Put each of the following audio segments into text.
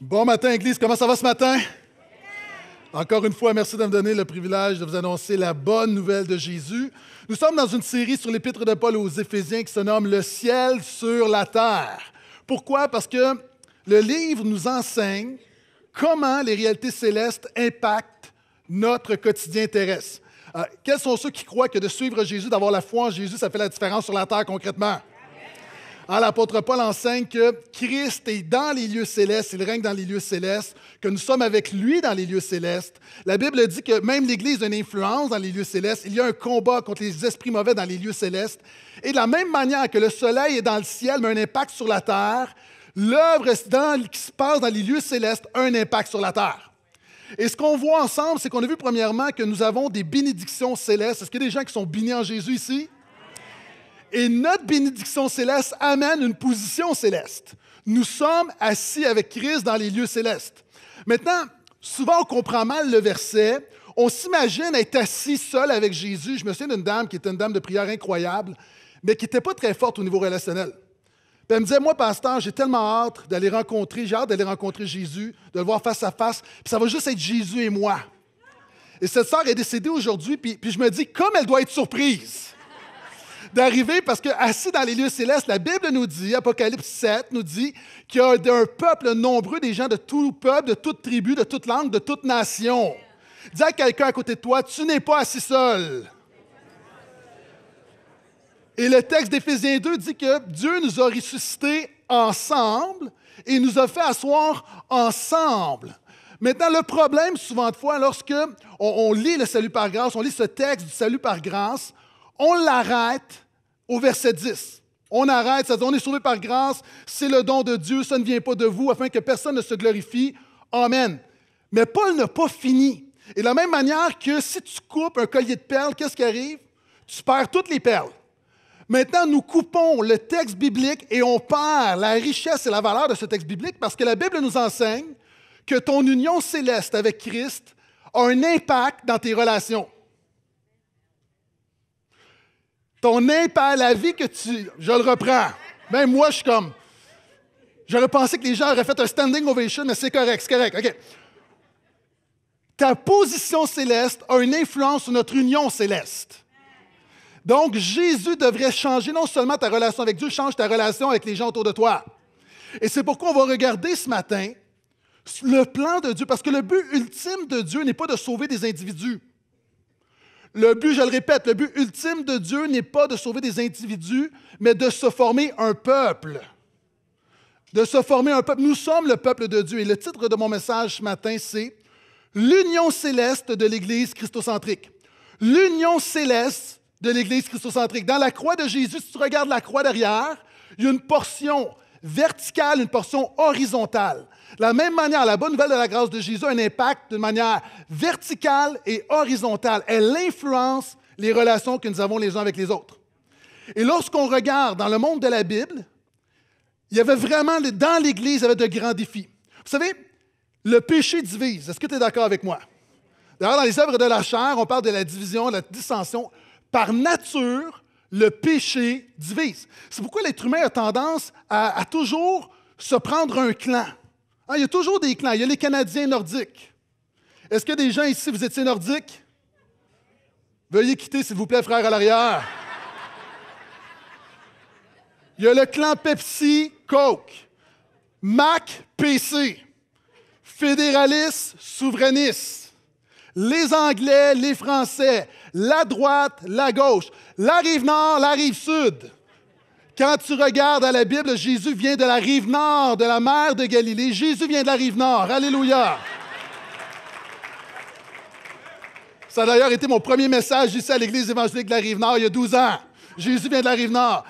Bon matin, Église. Comment ça va ce matin? Encore une fois, merci de me donner le privilège de vous annoncer la bonne nouvelle de Jésus. Nous sommes dans une série sur l'épître de Paul aux Éphésiens qui se nomme Le ciel sur la terre. Pourquoi? Parce que le livre nous enseigne comment les réalités célestes impactent notre quotidien terrestre. Euh, quels sont ceux qui croient que de suivre Jésus, d'avoir la foi en Jésus, ça fait la différence sur la terre concrètement? Ah, l'apôtre Paul enseigne que Christ est dans les lieux célestes, il règne dans les lieux célestes, que nous sommes avec lui dans les lieux célestes. La Bible dit que même l'Église a une influence dans les lieux célestes, il y a un combat contre les esprits mauvais dans les lieux célestes. Et de la même manière que le soleil est dans le ciel, mais un impact sur la terre, l'œuvre qui se passe dans les lieux célestes a un impact sur la terre. Et ce qu'on voit ensemble, c'est qu'on a vu premièrement que nous avons des bénédictions célestes. Est-ce qu'il y a des gens qui sont bénis en Jésus ici? Et notre bénédiction céleste amène une position céleste. Nous sommes assis avec Christ dans les lieux célestes. Maintenant, souvent on comprend mal le verset. On s'imagine être assis seul avec Jésus. Je me souviens d'une dame qui était une dame de prière incroyable, mais qui n'était pas très forte au niveau relationnel. elle me disait, moi, pasteur, j'ai tellement hâte d'aller rencontrer, j'ai d'aller rencontrer Jésus, de le voir face à face, puis ça va juste être Jésus et moi. Et cette sœur est décédée aujourd'hui, puis, puis je me dis, comme elle doit être surprise d'arriver parce que assis dans les lieux célestes, la Bible nous dit, Apocalypse 7 nous dit qu'il y a un peuple nombreux, des gens de tout peuple, de toute tribu, de toute langue, de toute nation. Dis à quelqu'un à côté de toi, tu n'es pas assis seul. Et le texte d'Éphésiens 2 dit que Dieu nous a ressuscités ensemble et nous a fait asseoir ensemble. Maintenant, le problème, souvent de fois, lorsque on, lit le salut par grâce, on lit ce texte du salut par grâce, on l'arrête au verset 10. On arrête, ça dit, on est sauvé par grâce, c'est le don de Dieu, ça ne vient pas de vous, afin que personne ne se glorifie. Amen. Mais Paul n'a pas fini. Et de la même manière que si tu coupes un collier de perles, qu'est-ce qui arrive? Tu perds toutes les perles. Maintenant, nous coupons le texte biblique et on perd la richesse et la valeur de ce texte biblique parce que la Bible nous enseigne que ton union céleste avec Christ a un impact dans tes relations. Ton pas à la vie que tu. Je le reprends. Même moi, je suis comme. J'aurais pensé que les gens auraient fait un standing ovation, mais c'est correct, c'est correct. OK. Ta position céleste a une influence sur notre union céleste. Donc, Jésus devrait changer non seulement ta relation avec Dieu, change ta relation avec les gens autour de toi. Et c'est pourquoi on va regarder ce matin le plan de Dieu, parce que le but ultime de Dieu n'est pas de sauver des individus. Le but, je le répète, le but ultime de Dieu n'est pas de sauver des individus, mais de se former un peuple. De se former un peuple. Nous sommes le peuple de Dieu. Et le titre de mon message ce matin, c'est L'union céleste de l'Église christocentrique. L'union céleste de l'Église christocentrique. Dans la croix de Jésus, si tu regardes la croix derrière, il y a une portion verticale, une portion horizontale. De la même manière, la bonne nouvelle de la grâce de Jésus a un impact de manière verticale et horizontale. Elle influence les relations que nous avons les uns avec les autres. Et lorsqu'on regarde dans le monde de la Bible, il y avait vraiment, dans l'Église, il y avait de grands défis. Vous savez, le péché divise. Est-ce que tu es d'accord avec moi? D'ailleurs, dans les œuvres de la chair, on parle de la division, de la dissension. Par nature, le péché divise. C'est pourquoi l'être humain a tendance à toujours se prendre un clan. Hein, il y a toujours des clans. Il y a les Canadiens nordiques. Est-ce que des gens ici, vous étiez nordiques? Veuillez quitter, s'il vous plaît, frère à l'arrière. Il y a le clan Pepsi, Coke, Mac, PC, fédéralistes, souverainistes, les Anglais, les Français, la droite, la gauche, la rive nord, la rive sud. Quand tu regardes à la Bible, Jésus vient de la rive nord, de la mer de Galilée. Jésus vient de la rive nord. Alléluia. Ça a d'ailleurs été mon premier message ici à l'Église évangélique de la rive nord il y a 12 ans. Jésus vient de la rive nord.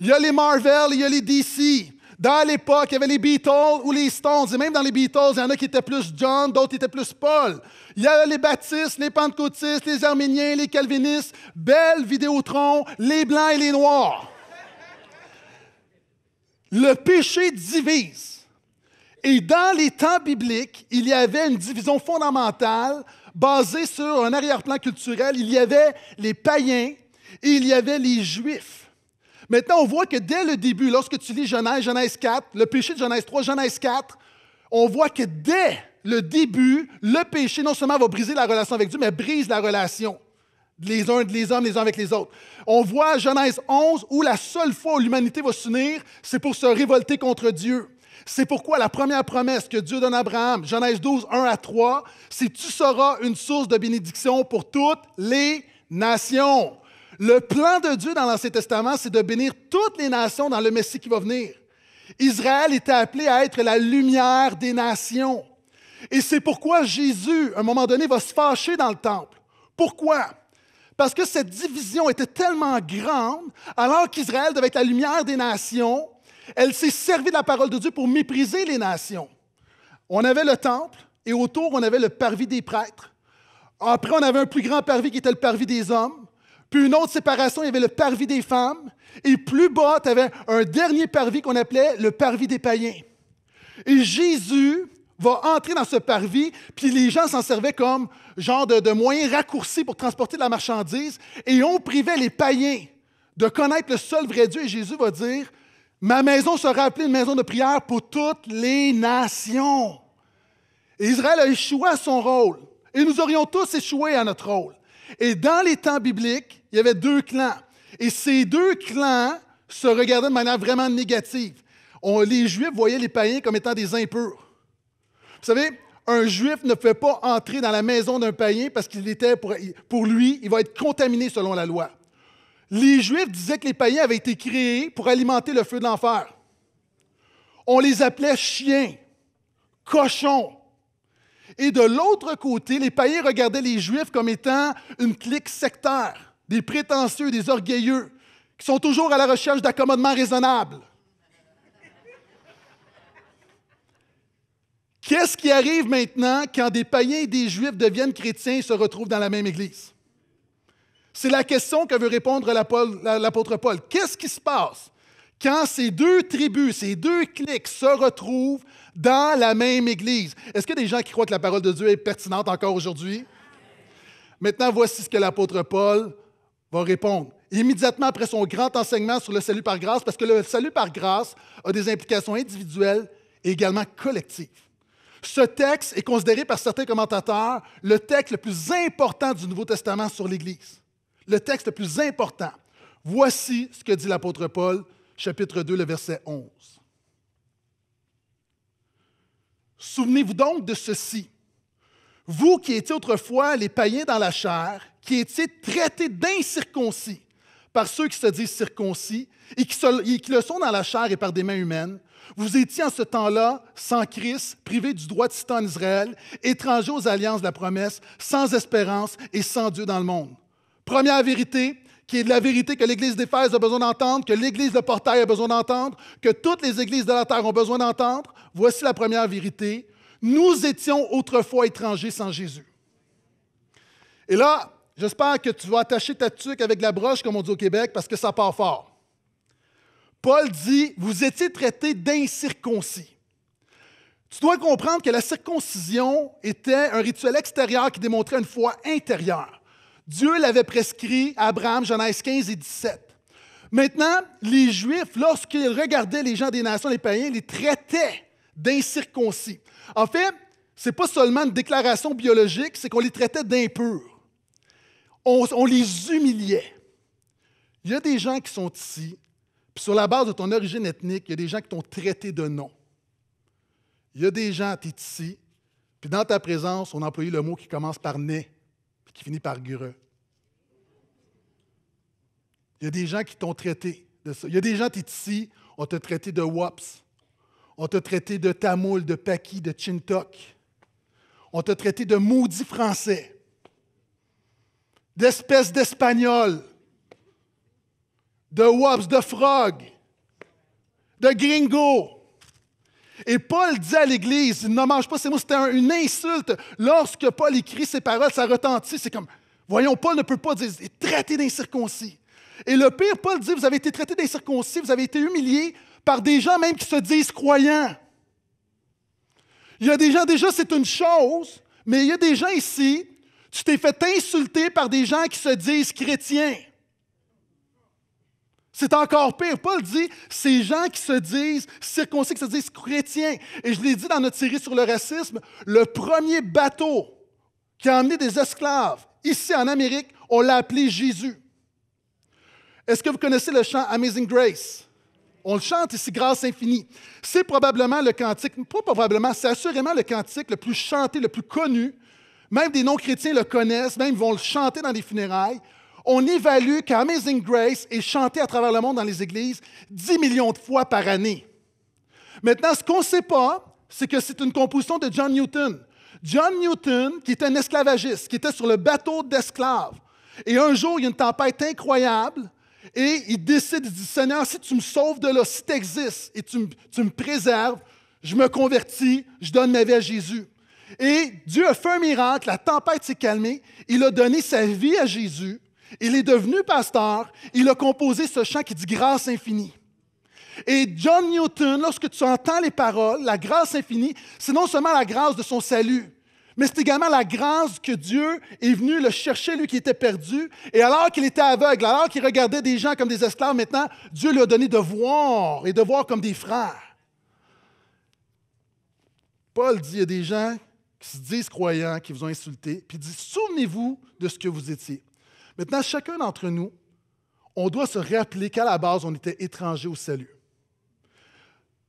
Il y a les Marvel, il y a les DC. Dans l'époque, il y avait les Beatles ou les Stones. Et même dans les Beatles, il y en a qui étaient plus John, d'autres étaient plus Paul. Il y a les baptistes, les pentecôtistes, les arméniens, les calvinistes, Belle, Vidéotron, les blancs et les noirs. Le péché divise. Et dans les temps bibliques, il y avait une division fondamentale basée sur un arrière-plan culturel. Il y avait les païens et il y avait les juifs. Maintenant, on voit que dès le début, lorsque tu lis Genèse, Genèse 4, le péché de Genèse 3, Genèse 4, on voit que dès le début, le péché non seulement va briser la relation avec Dieu, mais brise la relation les uns, les hommes les uns avec les autres. On voit Genèse 11 où la seule fois où l'humanité va s'unir, c'est pour se révolter contre Dieu. C'est pourquoi la première promesse que Dieu donne à Abraham, Genèse 12, 1 à 3, c'est Tu seras une source de bénédiction pour toutes les nations. Le plan de Dieu dans l'Ancien Testament, c'est de bénir toutes les nations dans le Messie qui va venir. Israël était appelé à être la lumière des nations. Et c'est pourquoi Jésus, à un moment donné, va se fâcher dans le temple. Pourquoi? Parce que cette division était tellement grande, alors qu'Israël devait être la lumière des nations, elle s'est servie de la parole de Dieu pour mépriser les nations. On avait le temple et autour, on avait le parvis des prêtres. Après, on avait un plus grand parvis qui était le parvis des hommes. Puis une autre séparation, il y avait le parvis des femmes. Et plus bas, tu avais un dernier parvis qu'on appelait le parvis des païens. Et Jésus va entrer dans ce parvis, puis les gens s'en servaient comme genre de, moyens moyen raccourci pour transporter de la marchandise, et on privait les païens de connaître le seul vrai Dieu. Et Jésus va dire, ma maison sera appelée une maison de prière pour toutes les nations. Israël a échoué à son rôle, et nous aurions tous échoué à notre rôle. Et dans les temps bibliques, il y avait deux clans, et ces deux clans se regardaient de manière vraiment négative. On, les Juifs voyaient les païens comme étant des impurs. Vous savez, un juif ne fait pas entrer dans la maison d'un païen parce qu'il était, pour, pour lui, il va être contaminé selon la loi. Les juifs disaient que les païens avaient été créés pour alimenter le feu de l'enfer. On les appelait chiens, cochons. Et de l'autre côté, les païens regardaient les juifs comme étant une clique sectaire, des prétentieux, des orgueilleux, qui sont toujours à la recherche d'accommodements raisonnables. Qu'est-ce qui arrive maintenant quand des païens et des juifs deviennent chrétiens et se retrouvent dans la même Église? C'est la question que veut répondre l'apôtre Paul. Qu'est-ce qui se passe quand ces deux tribus, ces deux cliques se retrouvent dans la même Église? Est-ce qu'il y a des gens qui croient que la parole de Dieu est pertinente encore aujourd'hui? Maintenant, voici ce que l'apôtre Paul va répondre. Immédiatement après son grand enseignement sur le salut par grâce, parce que le salut par grâce a des implications individuelles et également collectives. Ce texte est considéré par certains commentateurs le texte le plus important du Nouveau Testament sur l'Église. Le texte le plus important. Voici ce que dit l'apôtre Paul, chapitre 2, le verset 11. Souvenez-vous donc de ceci. Vous qui étiez autrefois les païens dans la chair, qui étiez traités d'incirconcis, par ceux qui se disent circoncis et qui, le sont dans la chair et par des mains humaines. Vous étiez en ce temps-là sans Christ, privés du droit de citer en Israël, étranger aux alliances de la promesse, sans espérance et sans Dieu dans le monde. Première vérité, qui est de la vérité que l'Église d'Éphèse a besoin d'entendre, que l'Église de Portail a besoin d'entendre, que toutes les Églises de la terre ont besoin d'entendre. Voici la première vérité. Nous étions autrefois étrangers sans Jésus. Et là, J'espère que tu vas attacher ta tuque avec la broche, comme on dit au Québec, parce que ça part fort. Paul dit, vous étiez traités d'incirconcis. Tu dois comprendre que la circoncision était un rituel extérieur qui démontrait une foi intérieure. Dieu l'avait prescrit à Abraham, Genèse 15 et 17. Maintenant, les Juifs, lorsqu'ils regardaient les gens des nations, les païens, les traitaient d'incirconcis. En fait, ce n'est pas seulement une déclaration biologique, c'est qu'on les traitait d'impurs on, les humiliait. Il y a des gens qui sont ici, puis sur la base de ton origine ethnique, il y a des gens qui t'ont traité de nom. Il y a des gens, tu es ici, puis dans ta présence, on a employé le mot qui commence par nez, puis qui finit par gure. Il y a des gens qui t'ont traité de ça. Il y a des gens, qui es ici, on t'a traité de waps, On t'a traité de tamoul, de paqui, de chintok. On t'a traité de maudit français d'espèces d'espagnols, de wops, de frogs, de gringos. Et Paul dit à l'Église, ne mange pas ces mots, c'était une insulte. Lorsque Paul écrit ces paroles, ça retentit, c'est comme, voyons, Paul ne peut pas dire, traité d'incirconcis. Et le pire, Paul dit, vous avez été traité d'incirconcis, vous avez été humilié par des gens même qui se disent croyants. Il y a des gens, déjà, c'est une chose, mais il y a des gens ici tu t'es fait insulter par des gens qui se disent chrétiens. C'est encore pire. Paul dit, ces gens qui se disent circoncis, qui se disent chrétiens. Et je l'ai dit dans notre série sur le racisme, le premier bateau qui a emmené des esclaves ici en Amérique, on l'a appelé Jésus. Est-ce que vous connaissez le chant Amazing Grace? On le chante ici, grâce infinie. C'est probablement le cantique, pas probablement, c'est assurément le cantique le plus chanté, le plus connu même des non-chrétiens le connaissent, même vont le chanter dans les funérailles. On évalue qu'Amazing Grace est chanté à travers le monde dans les églises 10 millions de fois par année. Maintenant, ce qu'on ne sait pas, c'est que c'est une composition de John Newton. John Newton, qui était un esclavagiste, qui était sur le bateau d'esclaves. Et un jour, il y a une tempête incroyable et il décide, il dit, Seigneur, si tu me sauves de là, si tu existes et tu me, tu me préserves, je me convertis, je donne ma vie à Jésus. Et Dieu a fait un miracle, la tempête s'est calmée, il a donné sa vie à Jésus, il est devenu pasteur, il a composé ce chant qui dit grâce infinie. Et John Newton, lorsque tu entends les paroles, la grâce infinie, c'est non seulement la grâce de son salut, mais c'est également la grâce que Dieu est venu le chercher, lui qui était perdu. Et alors qu'il était aveugle, alors qu'il regardait des gens comme des esclaves, maintenant, Dieu lui a donné de voir et de voir comme des frères. Paul dit, il des gens qui se disent croyants, qui vous ont insulté, puis dit Souvenez-vous de ce que vous étiez. Maintenant, chacun d'entre nous, on doit se rappeler qu'à la base, on était étrangers au salut.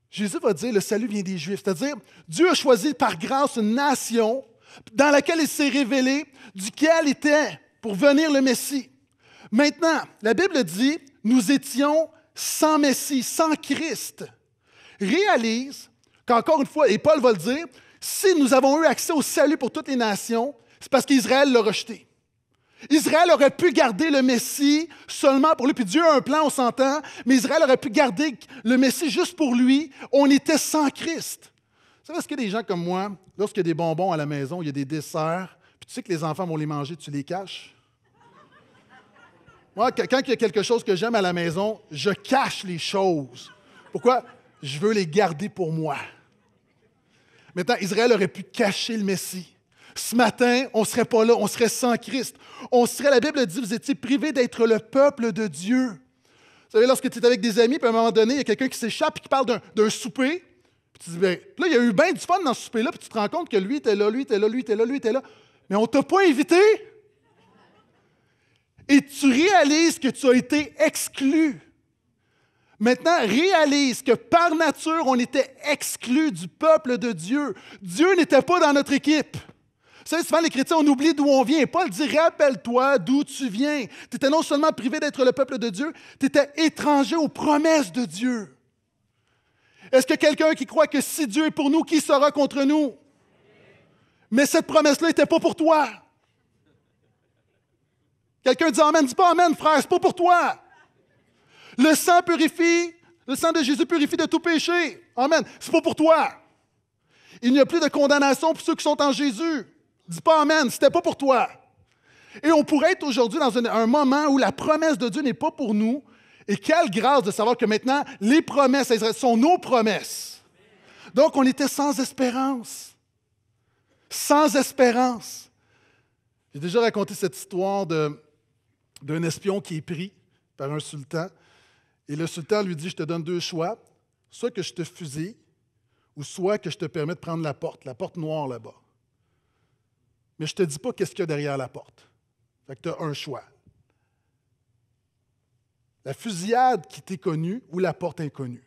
Jésus va dire Le salut vient des Juifs, c'est-à-dire Dieu a choisi par grâce une nation dans laquelle il s'est révélé, duquel était pour venir le Messie. Maintenant, la Bible dit Nous étions sans Messie, sans Christ. Réalise qu'encore une fois, et Paul va le dire, si nous avons eu accès au salut pour toutes les nations, c'est parce qu'Israël l'a rejeté. Israël aurait pu garder le Messie seulement pour lui, puis Dieu a un plan, on s'entend, mais Israël aurait pu garder le Messie juste pour lui. On était sans Christ. Vous savez, qu'il ce que des gens comme moi, lorsqu'il y a des bonbons à la maison, il y a des desserts, puis tu sais que les enfants vont les manger, tu les caches? Moi, quand il y a quelque chose que j'aime à la maison, je cache les choses. Pourquoi? Je veux les garder pour moi. Maintenant, Israël aurait pu cacher le Messie. Ce matin, on ne serait pas là, on serait sans Christ. On serait, la Bible dit, vous étiez privés d'être le peuple de Dieu. Vous savez, lorsque tu es avec des amis, puis à un moment donné, il y a quelqu'un qui s'échappe et qui parle d'un souper. Puis tu dis, bien, là, il y a eu bien du fun dans ce souper-là, puis tu te rends compte que lui était là, lui était là, lui était là, lui était là. Mais on ne t'a pas invité. Et tu réalises que tu as été exclu maintenant réalise que par nature, on était exclu du peuple de Dieu. Dieu n'était pas dans notre équipe. Vous savez, souvent les chrétiens, on oublie d'où on vient. Paul dit Rappelle-toi d'où tu viens. Tu étais non seulement privé d'être le peuple de Dieu, tu étais étranger aux promesses de Dieu. Est-ce que quelqu'un qui croit que si Dieu est pour nous, qui sera contre nous? Mais cette promesse-là n'était pas pour toi. Quelqu'un dit Amen, dis pas Amen, frère, c'est pas pour toi. Le sang purifie, le sang de Jésus purifie de tout péché. Amen. C'est pas pour toi. Il n'y a plus de condamnation pour ceux qui sont en Jésus. Dis pas Amen, c'était pas pour toi. Et on pourrait être aujourd'hui dans un, moment où la promesse de Dieu n'est pas pour nous. Et quelle grâce de savoir que maintenant, les promesses sont nos promesses. Donc, on était sans espérance. Sans espérance. J'ai déjà raconté cette histoire d'un espion qui est pris par un sultan. Et le sultan lui dit, je te donne deux choix, soit que je te fusille, ou soit que je te permets de prendre la porte, la porte noire là-bas. Mais je ne te dis pas qu'est-ce qu'il y a derrière la porte. Fait que tu as un choix. La fusillade qui t'est connue ou la porte inconnue.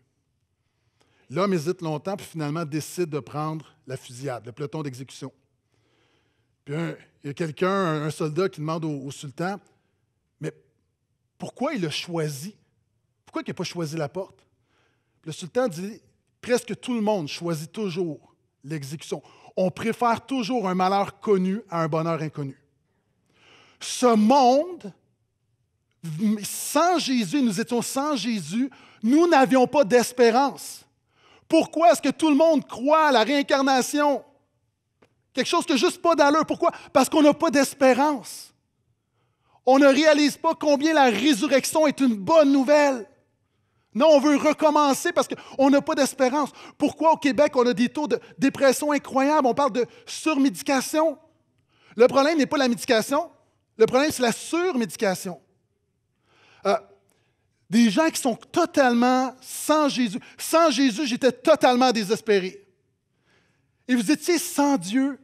L'homme hésite longtemps, puis finalement décide de prendre la fusillade, le peloton d'exécution. Puis il y a quelqu'un, un, soldat, qui demande au, au sultan Mais pourquoi il a choisi pourquoi il n'a pas choisi la porte? Le sultan dit presque tout le monde choisit toujours l'exécution. On préfère toujours un malheur connu à un bonheur inconnu. Ce monde, sans Jésus, nous étions sans Jésus, nous n'avions pas d'espérance. Pourquoi est-ce que tout le monde croit à la réincarnation? Quelque chose qui n'a juste pas d'allure. Pourquoi? Parce qu'on n'a pas d'espérance. On ne réalise pas combien la résurrection est une bonne nouvelle. Non, on veut recommencer parce qu'on n'a pas d'espérance. Pourquoi au Québec, on a des taux de dépression incroyables? On parle de surmédication. Le problème n'est pas la médication, le problème, c'est la surmédication. Euh, des gens qui sont totalement sans Jésus. Sans Jésus, j'étais totalement désespéré. Et vous étiez sans Dieu.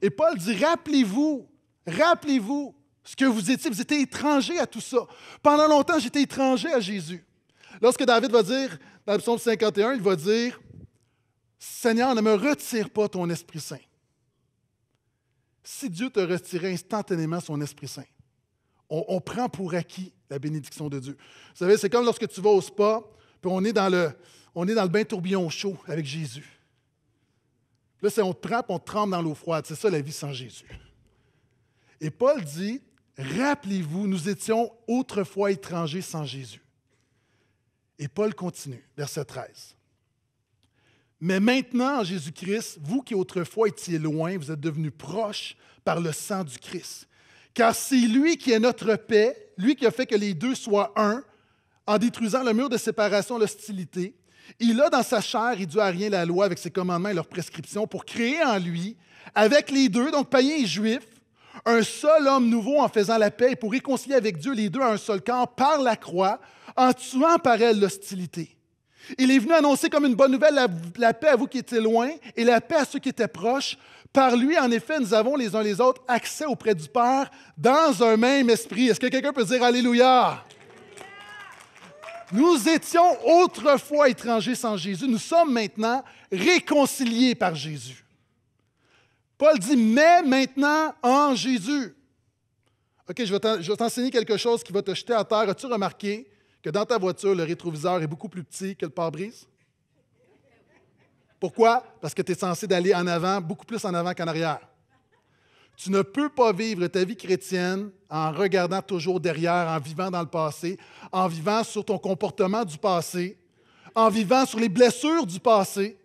Et Paul dit, rappelez-vous, rappelez-vous ce que vous étiez. Vous étiez étranger à tout ça. Pendant longtemps, j'étais étranger à Jésus. Lorsque David va dire, dans le psaume 51, il va dire Seigneur, ne me retire pas ton Esprit Saint. Si Dieu te retirait instantanément son Esprit Saint, on, prend pour acquis la bénédiction de Dieu. Vous savez, c'est comme lorsque tu vas au spa, puis on est dans le, on est dans le bain tourbillon chaud avec Jésus. Là, c'est on te on trempe dans l'eau froide. C'est ça la vie sans Jésus. Et Paul dit Rappelez-vous, nous étions autrefois étrangers sans Jésus. Et Paul continue, verset 13. Mais maintenant, Jésus-Christ, vous qui autrefois étiez loin, vous êtes devenus proches par le sang du Christ. Car c'est lui qui est notre paix, lui qui a fait que les deux soient un, en détruisant le mur de séparation, l'hostilité. Il a dans sa chair réduit à rien la loi avec ses commandements et leurs prescriptions pour créer en lui, avec les deux, donc païens et juifs, un seul homme nouveau en faisant la paix pour réconcilier avec Dieu les deux à un seul corps par la croix, en tuant par elle l'hostilité. Il est venu annoncer comme une bonne nouvelle la, paix à vous qui étiez loin et la paix à ceux qui étaient proches. Par lui, en effet, nous avons les uns les autres accès auprès du Père dans un même esprit. Est-ce que quelqu'un peut dire Alléluia? Nous étions autrefois étrangers sans Jésus. Nous sommes maintenant réconciliés par Jésus. Paul dit, mais maintenant en Jésus. OK, je vais t'enseigner quelque chose qui va te jeter à terre. As-tu remarqué? que dans ta voiture, le rétroviseur est beaucoup plus petit que le pare-brise? Pourquoi? Parce que tu es censé d'aller en avant, beaucoup plus en avant qu'en arrière. Tu ne peux pas vivre ta vie chrétienne en regardant toujours derrière, en vivant dans le passé, en vivant sur ton comportement du passé, en vivant sur les blessures du passé.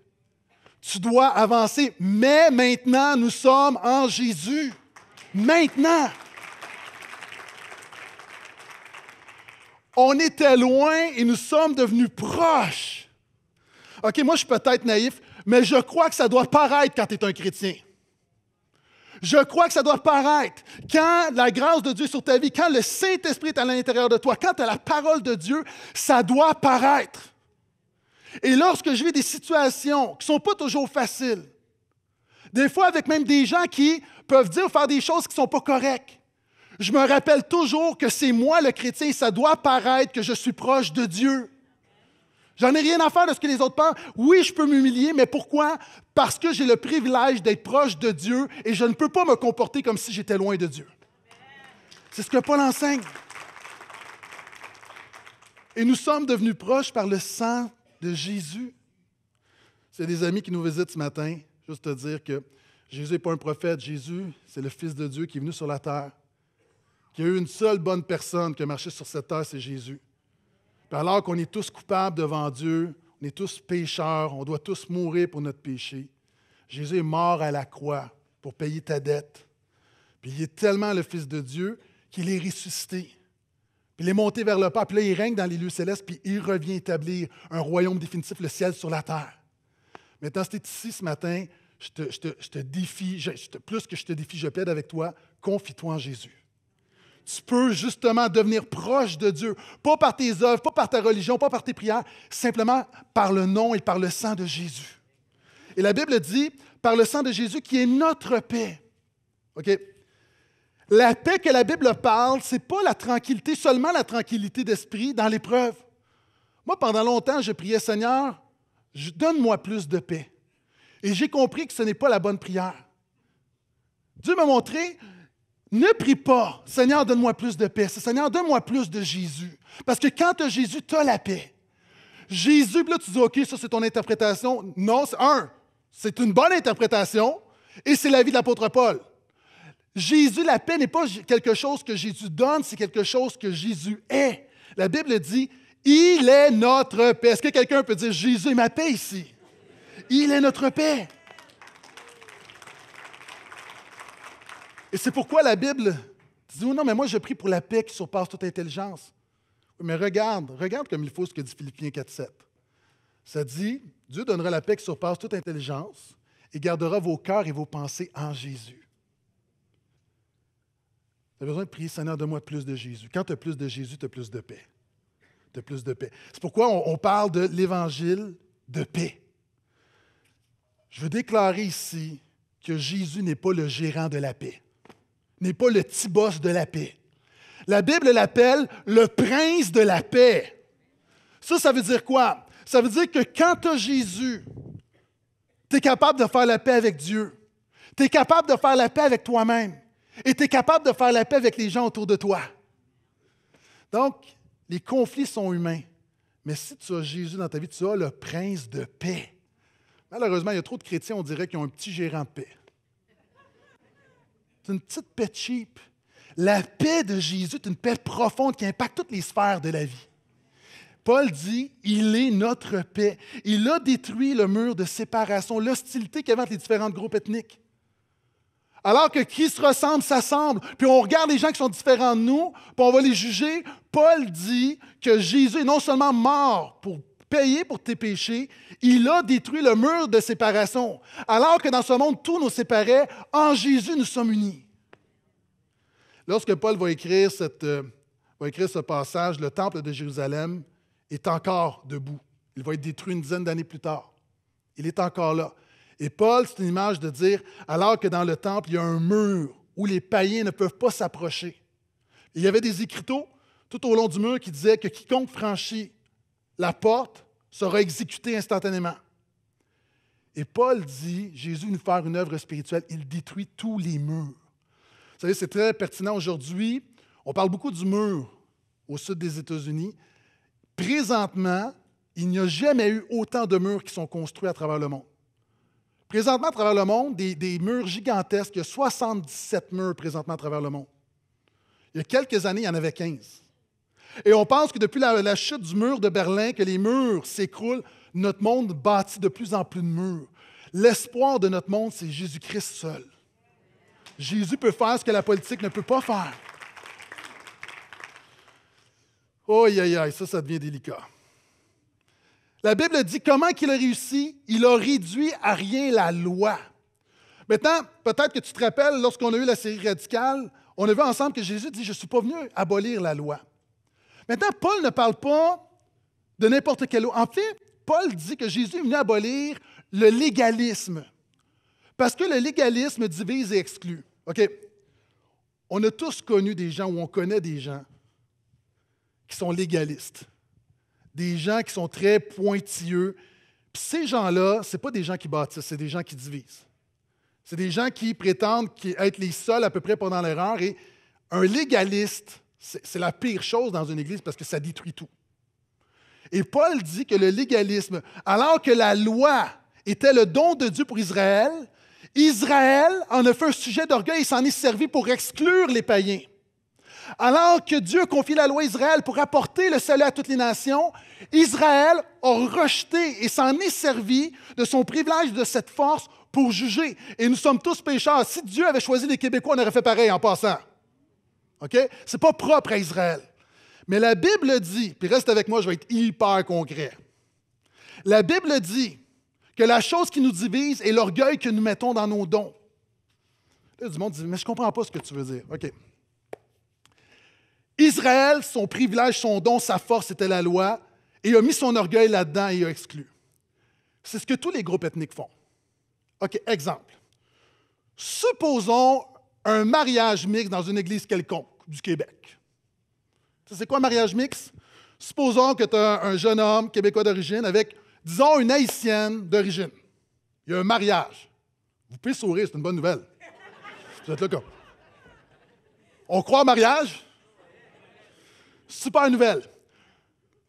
Tu dois avancer, mais maintenant, nous sommes en Jésus. Maintenant. on était loin et nous sommes devenus proches. OK, moi je suis peut-être naïf, mais je crois que ça doit paraître quand tu es un chrétien. Je crois que ça doit paraître quand la grâce de Dieu est sur ta vie, quand le Saint-Esprit est à l'intérieur de toi, quand tu as la parole de Dieu, ça doit paraître. Et lorsque je vis des situations qui ne sont pas toujours faciles, des fois avec même des gens qui peuvent dire ou faire des choses qui ne sont pas correctes, je me rappelle toujours que c'est moi le chrétien et ça doit paraître que je suis proche de Dieu. J'en ai rien à faire de ce que les autres pensent. Oui, je peux m'humilier, mais pourquoi? Parce que j'ai le privilège d'être proche de Dieu et je ne peux pas me comporter comme si j'étais loin de Dieu. C'est ce que Paul enseigne. Et nous sommes devenus proches par le sang de Jésus. C'est des amis qui nous visitent ce matin, juste te dire que Jésus n'est pas un prophète. Jésus, c'est le Fils de Dieu qui est venu sur la terre qu'il y a eu une seule bonne personne qui a marché sur cette terre, c'est Jésus. alors qu'on est tous coupables devant Dieu, on est tous pécheurs, on doit tous mourir pour notre péché. Jésus est mort à la croix pour payer ta dette. Puis il est tellement le Fils de Dieu qu'il est ressuscité. Puis il est monté vers le peuple. puis il règne dans les lieux célestes, puis il revient établir un royaume définitif, le ciel sur la terre. Maintenant, si tu es ici ce matin, je te, je te défie, plus que je te défie, je plaide avec toi, confie-toi en Jésus tu peux justement devenir proche de Dieu, pas par tes œuvres, pas par ta religion, pas par tes prières, simplement par le nom et par le sang de Jésus. Et la Bible dit, par le sang de Jésus qui est notre paix. OK? La paix que la Bible parle, ce n'est pas la tranquillité, seulement la tranquillité d'esprit dans l'épreuve. Moi, pendant longtemps, je priais, Seigneur, donne-moi plus de paix. Et j'ai compris que ce n'est pas la bonne prière. Dieu m'a montré ne prie pas, Seigneur, donne-moi plus de paix. Seigneur, donne-moi plus de Jésus. Parce que quand tu as Jésus, tu as la paix. Jésus, là, tu dis, OK, ça, c'est ton interprétation. Non, c'est un, c'est une bonne interprétation et c'est l'avis de l'apôtre Paul. Jésus, la paix n'est pas quelque chose que Jésus donne, c'est quelque chose que Jésus est. La Bible dit, il est notre paix. Est-ce que quelqu'un peut dire, Jésus est ma paix ici? Il est notre paix. Et c'est pourquoi la Bible dit oh non, mais moi je prie pour la paix qui surpasse toute intelligence. Mais regarde, regarde comme il faut ce que dit Philippiens 4.7. Ça dit, Dieu donnera la paix qui surpasse toute intelligence et gardera vos cœurs et vos pensées en Jésus. Tu as besoin de prier, Seigneur, donne-moi plus de Jésus. Quand tu as plus de Jésus, tu as plus de paix. Tu as plus de paix. C'est pourquoi on parle de l'évangile de paix. Je veux déclarer ici que Jésus n'est pas le gérant de la paix n'est pas le petit boss de la paix. La Bible l'appelle le prince de la paix. Ça, ça veut dire quoi? Ça veut dire que quand tu as Jésus, tu es capable de faire la paix avec Dieu. Tu es capable de faire la paix avec toi-même. Et tu es capable de faire la paix avec les gens autour de toi. Donc, les conflits sont humains. Mais si tu as Jésus dans ta vie, tu as le prince de paix. Malheureusement, il y a trop de chrétiens, on dirait, qui ont un petit gérant de paix. C'est une petite paix cheap. La paix de Jésus est une paix profonde qui impacte toutes les sphères de la vie. Paul dit, il est notre paix. Il a détruit le mur de séparation, l'hostilité qu'il les différents groupes ethniques. Alors que qui se ressemble s'assemble, puis on regarde les gens qui sont différents de nous, puis on va les juger. Paul dit que Jésus est non seulement mort pour payé pour tes péchés, il a détruit le mur de séparation. Alors que dans ce monde, tout nous séparait, en Jésus, nous sommes unis. Lorsque Paul euh, va écrire, ce passage, le temple de Jérusalem est encore debout. Il va être détruit une dizaine d'années plus tard. Il est encore là. Et Paul, c'est une image de dire, alors que dans le temple, il y a un mur où les païens ne peuvent pas s'approcher. Il y avait des écriteaux tout au long du mur qui disaient que quiconque franchit la porte sera exécutée instantanément. Et Paul dit, Jésus nous faire une œuvre spirituelle, il détruit tous les murs. Vous savez, c'est très pertinent aujourd'hui. On parle beaucoup du mur au sud des États-Unis. Présentement, il n'y a jamais eu autant de murs qui sont construits à travers le monde. Présentement, à travers le monde, des, des murs gigantesques, il y a 77 murs présentement à travers le monde. Il y a quelques années, il y en avait 15. Et on pense que depuis la, chute du mur de Berlin, que les murs s'écroulent, notre monde bâtit de plus en plus de murs. L'espoir de notre monde, c'est Jésus-Christ seul. Jésus peut faire ce que la politique ne peut pas faire. Oh aïe, aïe, ça, ça devient délicat. La Bible dit comment qu'il a réussi? Il a réduit à rien la loi. Maintenant, peut-être que tu te rappelles, lorsqu'on a eu la série radicale, on a vu ensemble que Jésus dit, je ne suis pas venu abolir la loi. Maintenant, Paul ne parle pas de n'importe quel autre... En fait, Paul dit que Jésus est venu abolir le légalisme. Parce que le légalisme divise et exclut. OK? On a tous connu des gens ou on connaît des gens qui sont légalistes. Des gens qui sont très pointilleux. Puis ces gens-là, ce pas des gens qui bâtissent, c'est des gens qui divisent. C'est des gens qui prétendent être les seuls à peu près pendant l'erreur. Et un légaliste, c'est la pire chose dans une église parce que ça détruit tout. Et Paul dit que le légalisme, alors que la loi était le don de Dieu pour Israël, Israël en a fait un sujet d'orgueil et s'en est servi pour exclure les païens. Alors que Dieu confie la loi à Israël pour apporter le salut à toutes les nations, Israël a rejeté et s'en est servi de son privilège, de cette force pour juger. Et nous sommes tous pécheurs. Si Dieu avait choisi les Québécois, on aurait fait pareil en passant. OK? n'est pas propre à Israël. Mais la Bible dit, puis reste avec moi, je vais être hyper concret. La Bible dit que la chose qui nous divise est l'orgueil que nous mettons dans nos dons. Là, du monde dit, mais je ne comprends pas ce que tu veux dire. OK. Israël, son privilège, son don, sa force c'était la loi, et a mis son orgueil là-dedans et il a exclu. C'est ce que tous les groupes ethniques font. OK, exemple. Supposons un mariage mixte dans une église quelconque du Québec. C'est quoi un mariage mixte? Supposons que tu as un jeune homme québécois d'origine avec, disons, une haïtienne d'origine. Il y a un mariage. Vous pouvez sourire, c'est une bonne nouvelle. Vous êtes là comme. On croit au mariage? Super nouvelle.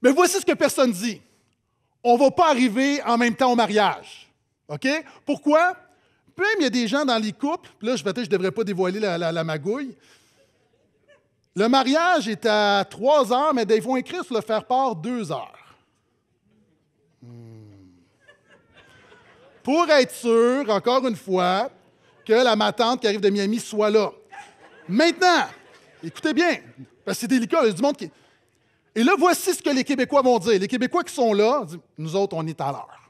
Mais voici ce que personne dit. On ne va pas arriver en même temps au mariage. OK? Pourquoi? il y a des gens dans les couples, là, je je devrais pas dévoiler la, magouille. Le mariage est à trois heures, mais ils vont écrire sur le faire-part deux heures. Hmm. Pour être sûr, encore une fois, que la matante qui arrive de Miami soit là. Maintenant, écoutez bien, parce que c'est délicat, il y a du monde qui. Et là, voici ce que les Québécois vont dire. Les Québécois qui sont là, nous autres, on est à l'heure.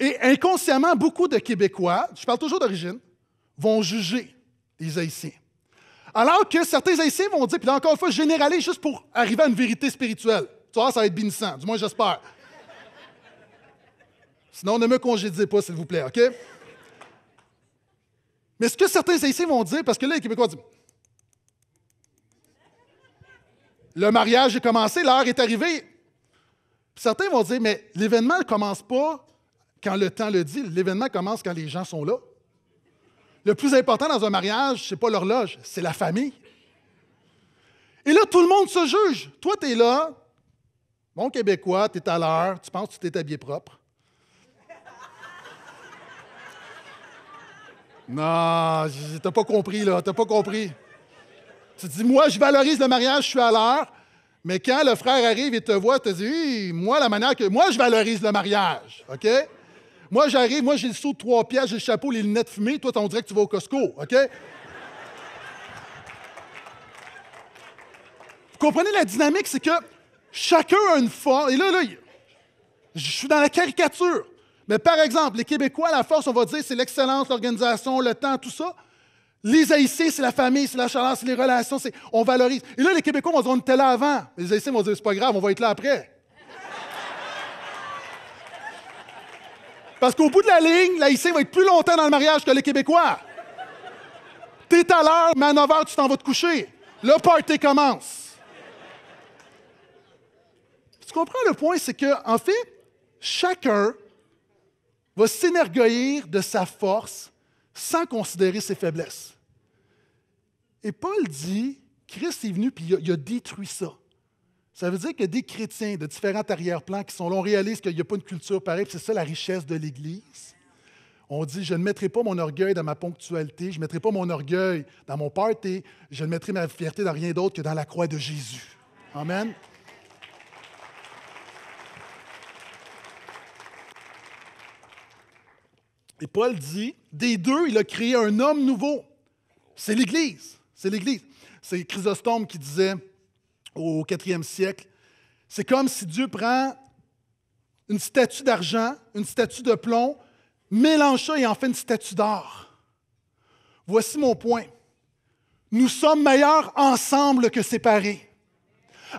Et inconsciemment, beaucoup de Québécois, je parle toujours d'origine, vont juger les Haïtiens. Alors que certains Haïtiens vont dire, puis là encore une fois, généraliser juste pour arriver à une vérité spirituelle. Tu vois, ça va être bénissant, du moins j'espère. Sinon, ne me congédiez pas, s'il vous plaît, OK? Mais ce que certains Haïtiens vont dire, parce que là, les Québécois disent, le mariage est commencé, l'heure est arrivée. certains vont dire, mais l'événement ne commence pas quand le temps le dit. L'événement commence quand les gens sont là. Le plus important dans un mariage, c'est pas l'horloge, c'est la famille. Et là, tout le monde se juge. Toi, tu es là, bon Québécois, tu es à l'heure, tu penses que tu t'es habillé propre. Non, t'as pas compris, là, t'as pas compris. Tu dis, moi, je valorise le mariage, je suis à l'heure, mais quand le frère arrive et te voit, tu te dis, moi, la manière que. Moi, je valorise le mariage, OK? Moi, j'arrive, moi, j'ai le saut de trois pièces, j'ai le chapeau, les lunettes fumées. Toi, on dirait que tu vas au Costco, OK? Vous comprenez la dynamique? C'est que chacun a une force. Et là, là, je suis dans la caricature. Mais par exemple, les Québécois, la force, on va dire, c'est l'excellence, l'organisation, le temps, tout ça. Les Haïtiens, c'est la famille, c'est la chaleur, c'est les relations, c'est on valorise. Et là, les Québécois vont dire on était là avant. Les Haïtiens vont dire c'est pas grave, on va être là après. Parce qu'au bout de la ligne, l'Haïtien va être plus longtemps dans le mariage que les Québécois. T'es à l'heure, mais à 9 h, tu t'en vas te coucher. Le party commence. Tu comprends le point, c'est que, en fait, chacun va s'énergoïr de sa force sans considérer ses faiblesses. Et Paul dit, Christ est venu, puis il a détruit ça. Ça veut dire que des chrétiens de différents arrière-plans qui sont là, on réalise qu'il n'y a pas une culture pareille, c'est ça la richesse de l'Église. On dit, je ne mettrai pas mon orgueil dans ma ponctualité, je ne mettrai pas mon orgueil dans mon party, je ne mettrai ma fierté dans rien d'autre que dans la croix de Jésus. Amen. Et Paul dit, des deux, il a créé un homme nouveau. C'est l'Église. C'est l'Église. C'est Chrysostome qui disait, au quatrième siècle. C'est comme si Dieu prend une statue d'argent, une statue de plomb, mélange ça et en fait une statue d'or. Voici mon point. Nous sommes meilleurs ensemble que séparés.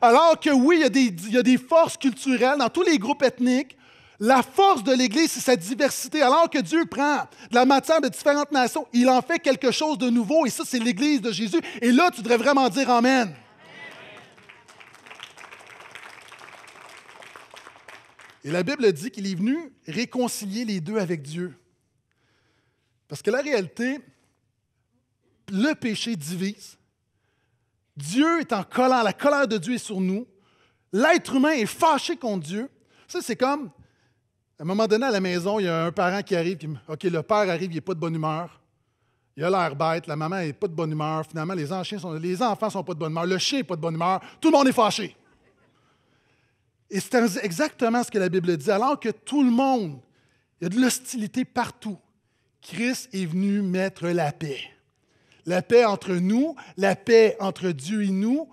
Alors que oui, il y, a des, il y a des forces culturelles dans tous les groupes ethniques. La force de l'Église, c'est sa diversité. Alors que Dieu prend de la matière de différentes nations, il en fait quelque chose de nouveau. Et ça, c'est l'Église de Jésus. Et là, tu devrais vraiment dire Amen. Et la Bible dit qu'il est venu réconcilier les deux avec Dieu. Parce que la réalité, le péché divise. Dieu est en colère, la colère de Dieu est sur nous. L'être humain est fâché contre Dieu. Ça, c'est comme, à un moment donné, à la maison, il y a un parent qui arrive, qui, OK, le père arrive, il n'est pas de bonne humeur. Il a l'air bête, la maman n'est pas de bonne humeur. Finalement, les, sont, les enfants ne sont pas de bonne humeur. Le chien n'est pas de bonne humeur. Tout le monde est fâché. Et c'est exactement ce que la Bible dit. Alors que tout le monde, il y a de l'hostilité partout, Christ est venu mettre la paix. La paix entre nous, la paix entre Dieu et nous.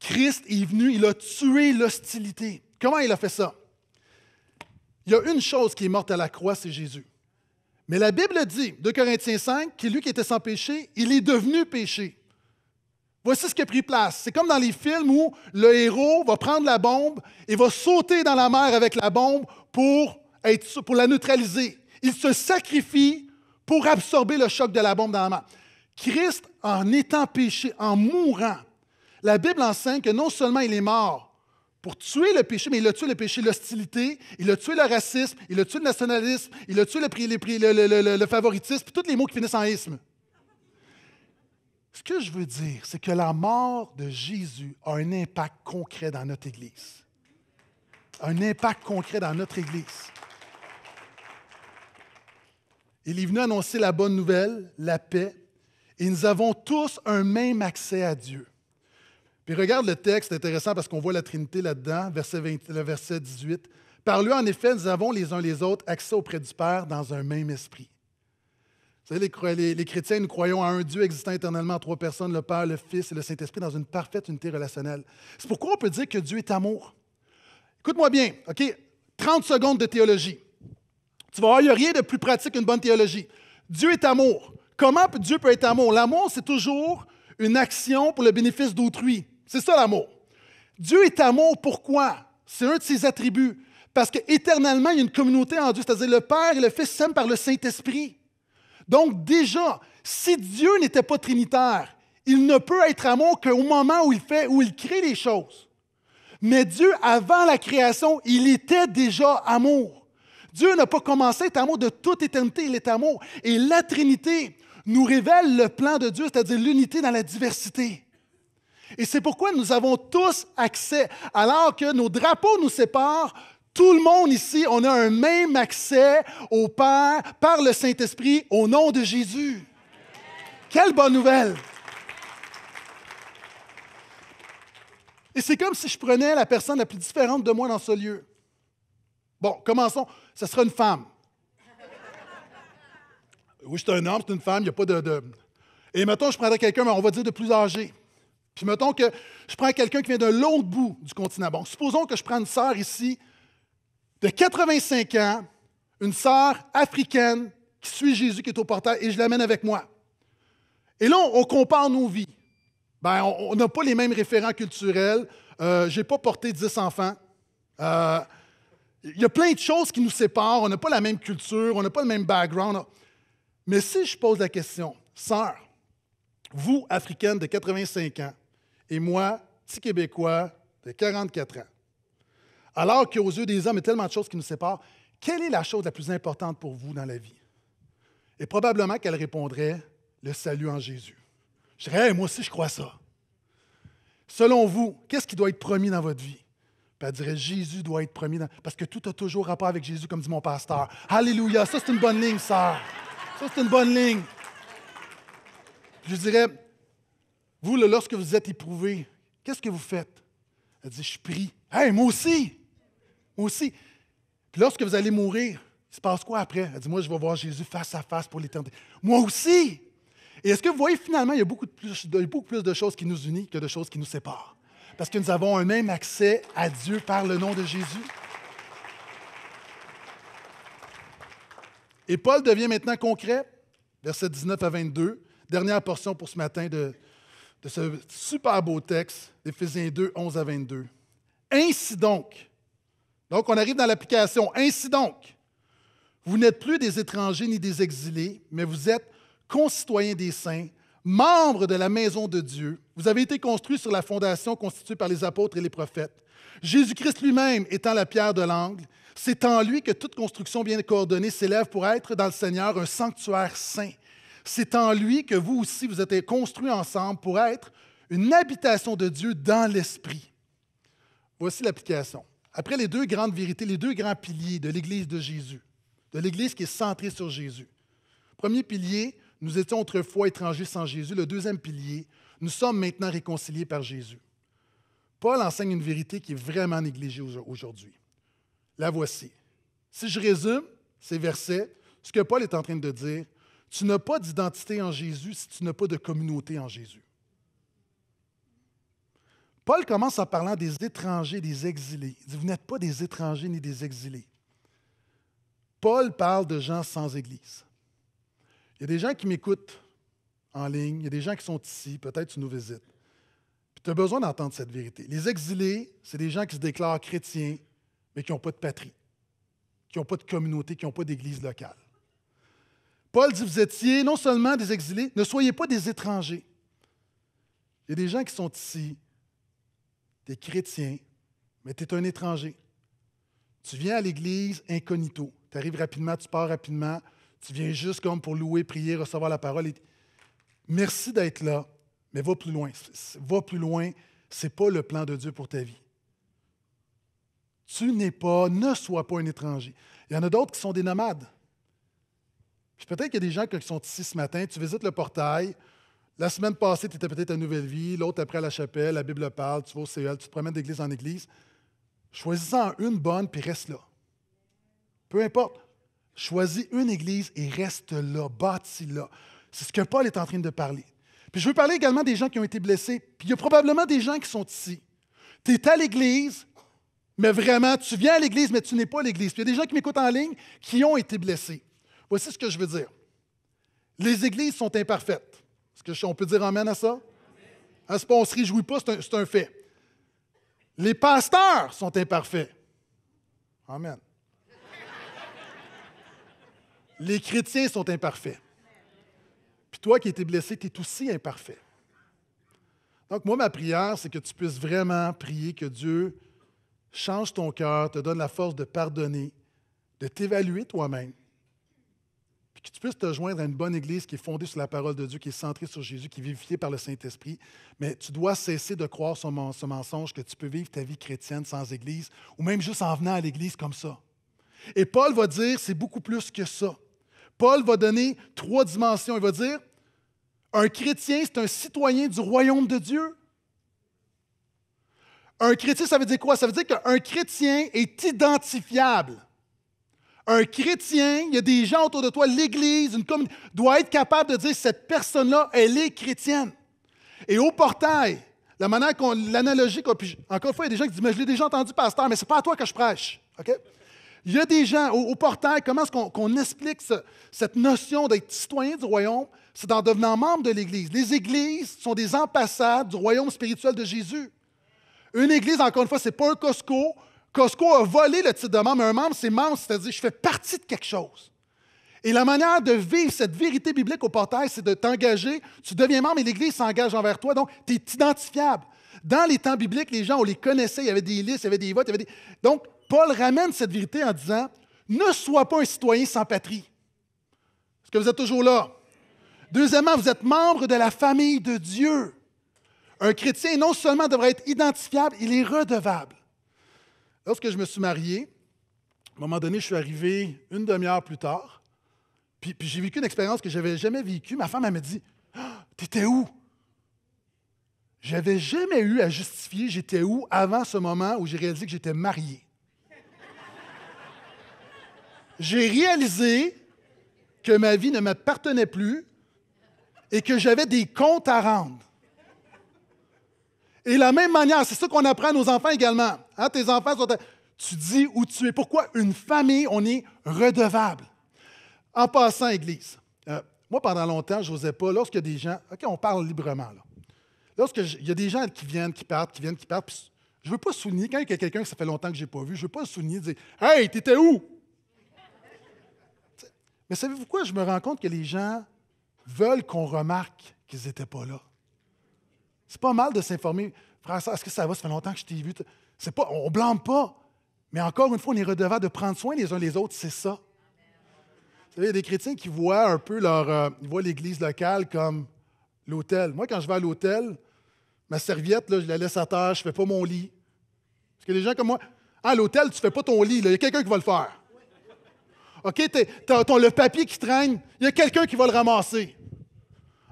Christ est venu, il a tué l'hostilité. Comment il a fait ça? Il y a une chose qui est morte à la croix, c'est Jésus. Mais la Bible dit, 2 Corinthiens 5, que lui qui était sans péché, il est devenu péché Voici ce qui a pris place. C'est comme dans les films où le héros va prendre la bombe et va sauter dans la mer avec la bombe pour, être, pour la neutraliser. Il se sacrifie pour absorber le choc de la bombe dans la mer. Christ, en étant péché, en mourant, la Bible enseigne que non seulement il est mort pour tuer le péché, mais il a tué le péché, l'hostilité, il a tué le racisme, il a tué le nationalisme, il a tué le, favoritisme, puis tous les mots qui finissent en isme. Ce que je veux dire, c'est que la mort de Jésus a un impact concret dans notre Église. Un impact concret dans notre Église. Il est venu annoncer la bonne nouvelle, la paix, et nous avons tous un même accès à Dieu. Puis regarde le texte, intéressant parce qu'on voit la Trinité là-dedans, verset 18. Par lui, en effet, nous avons les uns les autres accès auprès du Père dans un même esprit. Vous savez, les, chrétiens, nous croyons à un Dieu existant éternellement en trois personnes, le Père, le Fils et le Saint-Esprit, dans une parfaite unité relationnelle. C'est pourquoi on peut dire que Dieu est amour. Écoute-moi bien, OK? 30 secondes de théologie. Tu vas voir, il n'y a rien de plus pratique qu'une bonne théologie. Dieu est amour. Comment Dieu peut être amour? L'amour, c'est toujours une action pour le bénéfice d'autrui. C'est ça l'amour. Dieu est amour, pourquoi? C'est un de ses attributs. Parce qu'éternellement, il y a une communauté en Dieu, c'est-à-dire le Père et le Fils s'aiment par le Saint-Esprit. Donc déjà, si Dieu n'était pas trinitaire, il ne peut être amour qu'au moment où il fait, où il crée les choses. Mais Dieu, avant la création, il était déjà amour. Dieu n'a pas commencé à être amour de toute éternité, il est amour. Et la Trinité nous révèle le plan de Dieu, c'est-à-dire l'unité dans la diversité. Et c'est pourquoi nous avons tous accès, alors que nos drapeaux nous séparent, tout le monde ici, on a un même accès au Père par le Saint-Esprit au nom de Jésus. Quelle bonne nouvelle! Et c'est comme si je prenais la personne la plus différente de moi dans ce lieu. Bon, commençons. Ce sera une femme. Oui, c'est un homme, c'est une femme, il n'y a pas de, Et mettons, je prendrais quelqu'un, mais on va dire de plus âgé. Puis mettons que je prends quelqu'un qui vient d'un long bout du continent. Bon, supposons que je prends une sœur ici de 85 ans, une sœur africaine qui suit Jésus qui est au portail et je l'amène avec moi. Et là, on, compare nos vies. Ben, on n'a pas les mêmes référents culturels. Euh, je n'ai pas porté 10 enfants. Il euh, y a plein de choses qui nous séparent. On n'a pas la même culture, on n'a pas le même background. Mais si je pose la question, sœur, vous, africaine de 85 ans, et moi, petit Québécois de 44 ans, alors qu'aux yeux des hommes, il y a tellement de choses qui nous séparent. Quelle est la chose la plus importante pour vous dans la vie? Et probablement qu'elle répondrait le salut en Jésus. Je dirais, moi aussi, je crois ça. Selon vous, qu'est-ce qui doit être promis dans votre vie? Puis elle dirait, Jésus doit être promis, parce que tout a toujours rapport avec Jésus, comme dit mon pasteur. Alléluia, ça c'est une bonne ligne, sœur. Ça c'est une bonne ligne. Je dirais, vous, lorsque vous êtes éprouvé, qu'est-ce que vous faites? Elle dit, je prie. Hé, moi aussi! aussi. Puis lorsque vous allez mourir, il se passe quoi après? Elle dit, moi, je vais voir Jésus face à face pour l'éternité. Moi aussi! Et est-ce que vous voyez, finalement, il y, a beaucoup de plus, beaucoup plus de choses qui nous unissent que de choses qui nous séparent. Parce que nous avons un même accès à Dieu par le nom de Jésus. Et Paul devient maintenant concret, versets 19 à 22, dernière portion pour ce matin de, de ce super beau texte Éphésiens 2, 11 à 22. Ainsi donc, donc, on arrive dans l'application. Ainsi donc, vous n'êtes plus des étrangers ni des exilés, mais vous êtes concitoyens des saints, membres de la maison de Dieu. Vous avez été construits sur la fondation constituée par les apôtres et les prophètes. Jésus-Christ lui-même étant la pierre de l'angle, c'est en lui que toute construction bien coordonnée s'élève pour être dans le Seigneur un sanctuaire saint. C'est en lui que vous aussi vous êtes construits ensemble pour être une habitation de Dieu dans l'esprit. Voici l'application après les deux grandes vérités, les deux grands piliers de l'Église de Jésus, de l'Église qui est centrée sur Jésus. Premier pilier, nous étions autrefois étrangers sans Jésus. Le deuxième pilier, nous sommes maintenant réconciliés par Jésus. Paul enseigne une vérité qui est vraiment négligée aujourd'hui. La voici. Si je résume ces versets, ce que Paul est en train de dire, tu n'as pas d'identité en Jésus si tu n'as pas de communauté en Jésus. Paul commence en parlant des étrangers, des exilés. Il dit, vous n'êtes pas des étrangers ni des exilés. Paul parle de gens sans Église. Il y a des gens qui m'écoutent en ligne, il y a des gens qui sont ici, peut-être tu nous visites. tu as besoin d'entendre cette vérité. Les exilés, c'est des gens qui se déclarent chrétiens, mais qui n'ont pas de patrie, qui n'ont pas de communauté, qui n'ont pas d'église locale. Paul dit, vous étiez non seulement des exilés, ne soyez pas des étrangers. Il y a des gens qui sont ici, tu es chrétien, mais tu es un étranger. Tu viens à l'Église incognito. Tu arrives rapidement, tu pars rapidement. Tu viens juste comme pour louer, prier, recevoir la parole. Merci d'être là, mais va plus loin. Va plus loin. Ce n'est pas le plan de Dieu pour ta vie. Tu n'es pas, ne sois pas un étranger. Il y en a d'autres qui sont des nomades. peut-être qu'il y a des gens qui sont ici ce matin, tu visites le portail, la semaine passée, tu étais peut-être à Nouvelle Vie, l'autre après à la chapelle, la Bible parle, tu vas au CEL, tu te promènes d'église en église. Choisis-en une bonne, puis reste là. Peu importe. Choisis une église et reste là, bâtis-là. C'est ce que Paul est en train de parler. Puis je veux parler également des gens qui ont été blessés. Puis il y a probablement des gens qui sont ici. Tu es à l'église, mais vraiment, tu viens à l'église, mais tu n'es pas à l'église. Puis il y a des gens qui m'écoutent en ligne qui ont été blessés. Voici ce que je veux dire. Les églises sont imparfaites. Est-ce qu'on peut dire amen à ça? On ce qu'on ne se réjouit pas, c'est un, fait. Les pasteurs sont imparfaits. Amen. Les chrétiens sont imparfaits. Puis toi qui étais blessé, tu es aussi imparfait. Donc, moi, ma prière, c'est que tu puisses vraiment prier que Dieu change ton cœur, te donne la force de pardonner, de t'évaluer toi-même puis que tu puisses te joindre à une bonne Église qui est fondée sur la parole de Dieu, qui est centrée sur Jésus, qui est vivifiée par le Saint-Esprit. Mais tu dois cesser de croire ce, ce mensonge que tu peux vivre ta vie chrétienne sans Église, ou même juste en venant à l'Église comme ça. Et Paul va dire, c'est beaucoup plus que ça. Paul va donner trois dimensions. Il va dire, un chrétien, c'est un citoyen du royaume de Dieu. Un chrétien, ça veut dire quoi? Ça veut dire qu'un chrétien est identifiable un chrétien, il y a des gens autour de toi, l'Église, une commune, doit être capable de dire cette personne-là, elle est chrétienne. Et au portail, la manière qu'on, l'analogie oh, encore une fois, il y a des gens qui disent, mais je l'ai déjà entendu, pasteur, mais c'est pas à toi que je prêche. OK? Il y a des gens au, portail, comment est-ce qu'on, explique cette notion d'être citoyen du royaume? C'est en devenant membre de l'Église. Les églises sont des ambassades du royaume spirituel de Jésus. Une église, encore une fois, ce n'est pas un Costco, Costco a volé le titre de membre. Un membre, c'est membre, c'est-à-dire je fais partie de quelque chose. Et la manière de vivre cette vérité biblique au portail, c'est de t'engager. Tu deviens membre et l'Église s'engage envers toi, donc tu es identifiable. Dans les temps bibliques, les gens, on les connaissait, il y avait des listes, il y avait des votes, Donc, Paul ramène cette vérité en disant, ne sois pas un citoyen sans patrie. Est-ce que vous êtes toujours là? Deuxièmement, vous êtes membre de la famille de Dieu. Un chrétien non seulement devrait être identifiable, il est redevable. Lorsque je me suis marié, à un moment donné, je suis arrivé une demi-heure plus tard, puis, j'ai vécu une expérience que je n'avais jamais vécue. Ma femme, elle m'a dit Tu ah, T'étais où J'avais jamais eu à justifier j'étais où avant ce moment où j'ai réalisé que j'étais marié. j'ai réalisé que ma vie ne m'appartenait plus et que j'avais des comptes à rendre. Et la même manière, c'est ça qu'on apprend à nos enfants également. Hein, tes enfants Tu dis où tu es. Pourquoi une famille, on est redevable? En passant, Église, euh, moi, pendant longtemps, je n'osais pas, Lorsque des gens, OK, on parle librement, là. Lorsqu'il y a des gens qui viennent, qui partent, qui viennent, qui partent, je ne veux pas souligner, quand il y a quelqu'un que ça fait longtemps que je n'ai pas vu, je ne veux pas souligner, dire Hey, t'étais où? Mais savez-vous quoi? Je me rends compte que les gens veulent qu'on remarque qu'ils n'étaient pas là. C'est pas mal de s'informer. Frère, est-ce que ça va? Ça fait longtemps que je t'ai vu. C'est pas, on ne blâme pas. Mais encore une fois, on est redevable de prendre soin les uns les autres, c'est ça. Vous savez, il y a des chrétiens qui voient un peu leur. Euh, voient l'Église locale comme l'hôtel. Moi, quand je vais à l'hôtel, ma serviette, je la laisse à terre, je ne fais pas mon lit. Parce que les gens comme moi, à ah, l'hôtel, tu ne fais pas ton lit, il y a quelqu'un qui va le faire. OK, le papier qui traîne, il y a quelqu'un qui va le ramasser.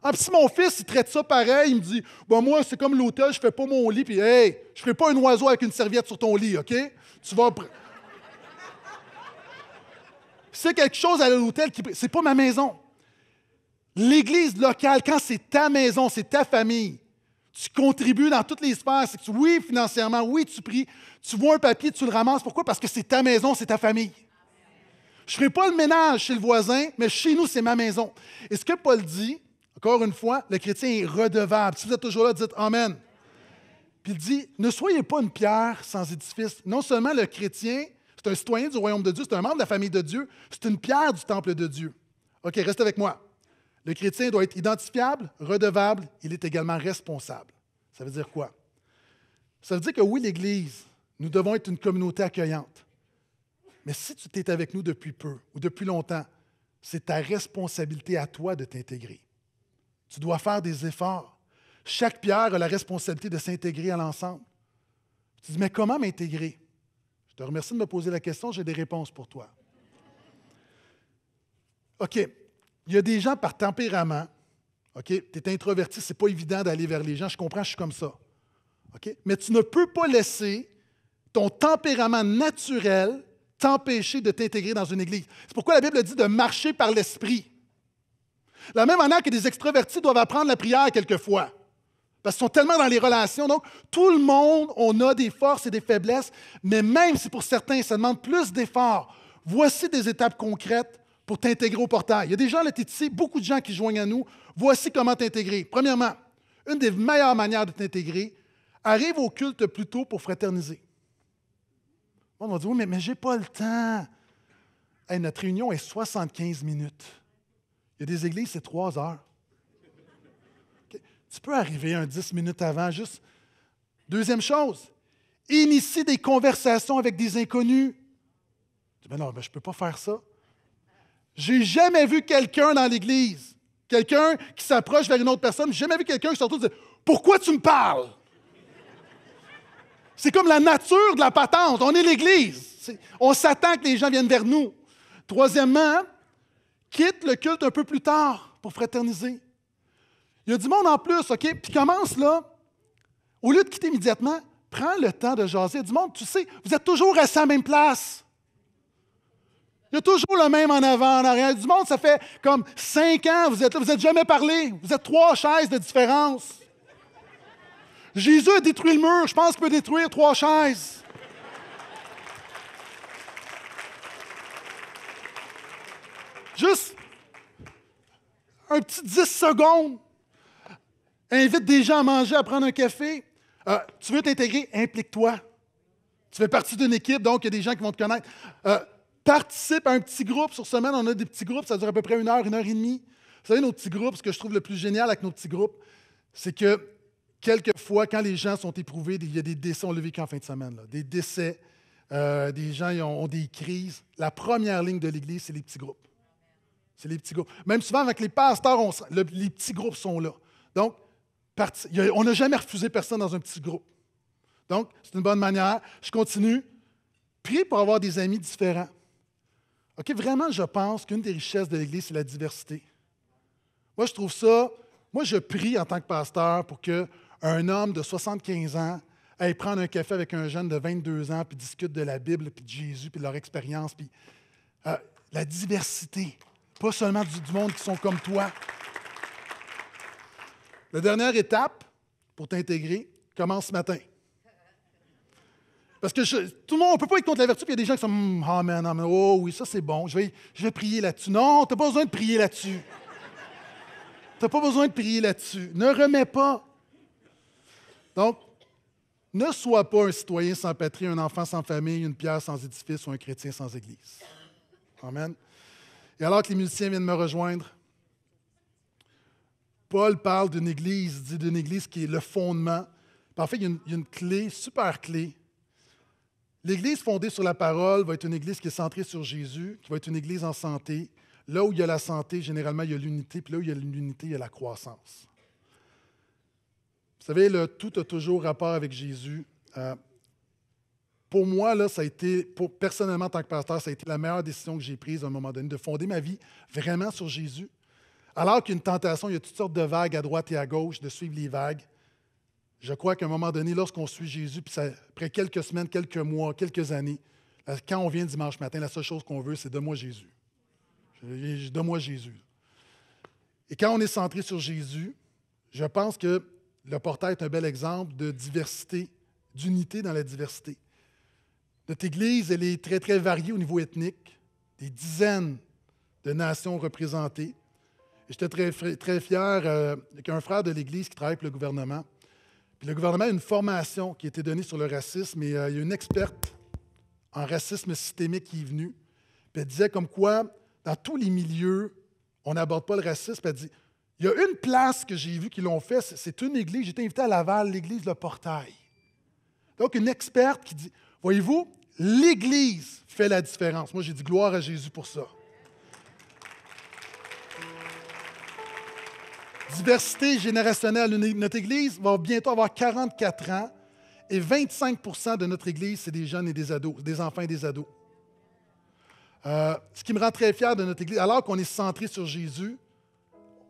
Ah, si mon fils, il traite ça pareil, il me dit Bon, bah, moi, c'est comme l'hôtel, je fais pas mon lit, puis hey, je ferai pas un oiseau avec une serviette sur ton lit, OK? Tu vas. c'est quelque chose à l'hôtel qui. C'est pas ma maison. L'église locale, quand c'est ta maison, c'est ta famille, tu contribues dans toutes les sphères. oui, financièrement, oui, tu pries, tu vois un papier, tu le ramasses. Pourquoi? Parce que c'est ta maison, c'est ta famille. Je ne ferai pas le ménage chez le voisin, mais chez nous, c'est ma maison. Et ce que Paul dit, encore une fois, le chrétien est redevable. Si vous êtes toujours là, dites Amen. Puis il dit Ne soyez pas une pierre sans édifice. Non seulement le chrétien, c'est un citoyen du royaume de Dieu, c'est un membre de la famille de Dieu, c'est une pierre du temple de Dieu. OK, reste avec moi. Le chrétien doit être identifiable, redevable, il est également responsable. Ça veut dire quoi? Ça veut dire que oui, l'Église, nous devons être une communauté accueillante. Mais si tu t'es avec nous depuis peu ou depuis longtemps, c'est ta responsabilité à toi de t'intégrer. Tu dois faire des efforts. Chaque pierre a la responsabilité de s'intégrer à l'ensemble. Tu dis, mais comment m'intégrer? Je te remercie de me poser la question, j'ai des réponses pour toi. OK. Il y a des gens par tempérament. OK, tu es introverti, c'est pas évident d'aller vers les gens, je comprends, je suis comme ça. OK? Mais tu ne peux pas laisser ton tempérament naturel t'empêcher de t'intégrer dans une église. C'est pourquoi la Bible dit de marcher par l'esprit. La même manière que des extravertis doivent apprendre la prière quelquefois. Parce qu'ils sont tellement dans les relations. Donc, tout le monde, on a des forces et des faiblesses, mais même si pour certains, ça demande plus d'efforts, voici des étapes concrètes pour t'intégrer au portail. Il y a des gens, là, ici, beaucoup de gens qui joignent à nous. Voici comment t'intégrer. Premièrement, une des meilleures manières de t'intégrer, arrive au culte plus tôt pour fraterniser. On va dire, oui, mais, mais j'ai pas le temps. notre réunion est 75 minutes. Il y a des églises, c'est trois heures. Tu peux arriver un dix minutes avant, juste. Deuxième chose, initie des conversations avec des inconnus. Tu dis, ben non, mais ben, je ne peux pas faire ça. J'ai jamais vu quelqu'un dans l'église, quelqu'un qui s'approche vers une autre personne, j'ai jamais vu quelqu'un qui et Pourquoi tu me parles C'est comme la nature de la patente. On est l'église. On s'attend que les gens viennent vers nous. Troisièmement, quitte le culte un peu plus tard pour fraterniser. Il y a du monde en plus, OK? Puis commence là. Au lieu de quitter immédiatement, prends le temps de jaser. Du monde, tu sais, vous êtes toujours à la même place. Il y a toujours le même en avant, en arrière. Du monde, ça fait comme cinq ans, vous êtes là, vous n'êtes jamais parlé. Vous êtes trois chaises de différence. Jésus a détruit le mur, je pense qu'il peut détruire trois chaises. Juste un petit 10 secondes. Invite des gens à manger, à prendre un café. Euh, tu veux t'intégrer, implique-toi. Tu fais partie d'une équipe, donc il y a des gens qui vont te connaître. Euh, participe à un petit groupe. Sur semaine, on a des petits groupes, ça dure à peu près une heure, une heure et demie. Vous savez, nos petits groupes, ce que je trouve le plus génial avec nos petits groupes, c'est que quelquefois, quand les gens sont éprouvés, il y a des décès, on l'a en fin de semaine, des décès, euh, des gens ont des crises. La première ligne de l'Église, c'est les petits groupes. C'est les petits groupes. Même souvent, avec les pasteurs, les petits groupes sont là. Donc, on n'a jamais refusé personne dans un petit groupe. Donc, c'est une bonne manière. Je continue. Priez pour avoir des amis différents. OK, vraiment, je pense qu'une des richesses de l'Église, c'est la diversité. Moi, je trouve ça. Moi, je prie en tant que pasteur pour qu'un homme de 75 ans aille prendre un café avec un jeune de 22 ans, puis discute de la Bible, puis de Jésus, puis de leur expérience, puis euh, la diversité pas seulement du, monde qui sont comme toi. La dernière étape pour t'intégrer commence ce matin. Parce que tout le monde, on ne peut pas être contre la vertu, puis il y a des gens qui sont hmm, Amen, ah, Amen, ah, oh oui, ça c'est bon, je vais, je vais prier là-dessus. Non, tu n'as pas besoin de prier là-dessus. tu n'as pas besoin de prier là-dessus. Ne remets pas. Donc, ne sois pas un citoyen sans patrie, un enfant sans famille, une pierre sans édifice ou un chrétien sans église. Amen. Et alors que les musiciens viennent me rejoindre, Paul parle d'une église, dit d'une église qui est le fondement. Parfait, fait, il y a une, clé, super clé. L'église fondée sur la parole va être une église qui est centrée sur Jésus, qui va être une église en santé. Là où il y a la santé, généralement, il y a l'unité, puis là où il y a l'unité, il y a la croissance. Vous savez, le tout a toujours rapport avec Jésus. Euh, pour moi, ça a été, personnellement, en tant que pasteur, ça a été la meilleure décision que j'ai prise à un moment donné, de fonder ma vie vraiment sur Jésus. Alors qu'une tentation, il y a toutes sortes de vagues à droite et à gauche, de suivre les vagues. Je crois qu'à un moment donné, lorsqu'on suit Jésus, puis après quelques semaines, quelques mois, quelques années, quand on vient dimanche matin, la seule chose qu'on veut, c'est de moi Jésus. De moi Jésus. Et quand on est centré sur Jésus, je pense que le portail est un bel exemple de diversité, d'unité dans la diversité. Notre Église, elle est très, très variée au niveau ethnique, des dizaines de nations représentées. J'étais très, très fier qu'un euh, frère de l'Église qui travaille pour le gouvernement. Puis le gouvernement a une formation qui a été donnée sur le racisme et euh, il y a une experte en racisme systémique qui est venue. Puis elle disait comme quoi, dans tous les milieux, on n'aborde pas le racisme. elle dit, il y a une place que j'ai vue qu'ils l'ont fait, c'est une église. J'étais invité à Laval, l'église Le Portail. Donc, une experte qui dit Voyez-vous, l'Église fait la différence. Moi, j'ai dit gloire à Jésus pour ça. Diversité générationnelle. Notre Église va bientôt avoir 44 ans et 25 de notre Église, c'est des jeunes et des ados, des enfants et des ados. Euh, ce qui me rend très fier de notre Église, alors qu'on est centré sur Jésus,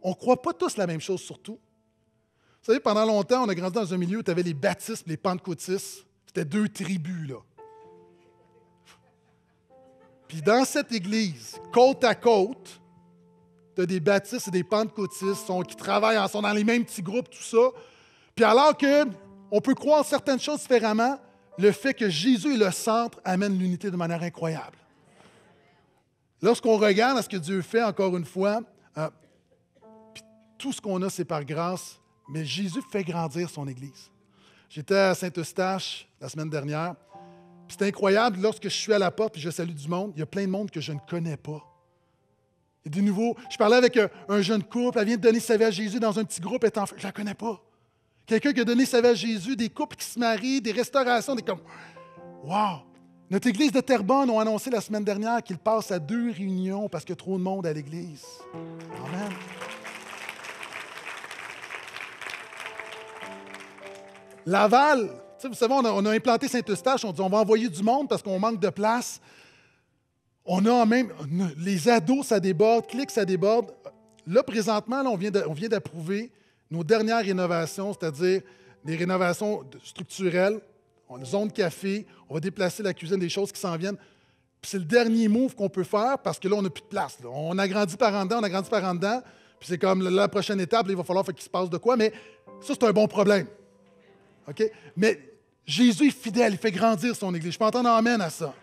on ne croit pas tous la même chose surtout. Vous savez, pendant longtemps, on a grandi dans un milieu où tu avais les baptistes, les pentecôtistes. C'était deux tribus, là. Puis dans cette église, côte à côte, tu des baptistes et des pentecôtistes qui travaillent sont dans les mêmes petits groupes, tout ça. Puis alors qu'on on peut croire certaines choses différemment, le fait que Jésus est le centre amène l'unité de manière incroyable. Lorsqu'on regarde à ce que Dieu fait, encore une fois, euh, tout ce qu'on a, c'est par grâce, mais Jésus fait grandir son Église. J'étais à Saint-Eustache la semaine dernière. c'est incroyable, lorsque je suis à la porte et je salue du monde, il y a plein de monde que je ne connais pas. Et de nouveau, je parlais avec euh, un, jeune couple, elle vient de donner sa vie à Jésus dans un petit groupe, étant, je ne la connais pas. Quelqu'un qui a donné sa vie à Jésus, des couples qui se marient, des restaurations, des comme. Wow! Notre église de Terrebonne a annoncé la semaine dernière qu'il passe à deux réunions parce que trop de monde à l'église. Amen. Laval. vous savez, on a, implanté Saint-Eustache, on dit on va envoyer du monde parce qu'on manque de place. On a même. Les ados, ça déborde, clic ça déborde. Là, présentement, on vient d'approuver nos dernières rénovations, c'est-à-dire des rénovations structurelles. On a zone café, on va déplacer la cuisine, des choses qui s'en viennent. Puis c'est le dernier move qu'on peut faire parce que là, on n'a plus de place. On a grandi par en dedans, on a grandi par en dedans. Puis c'est comme la prochaine étape, il va falloir qu'il se passe de quoi. Mais ça, c'est un bon problème. Mais Jésus est fidèle, il fait grandir son Église. Je peux entendre Amen à ça.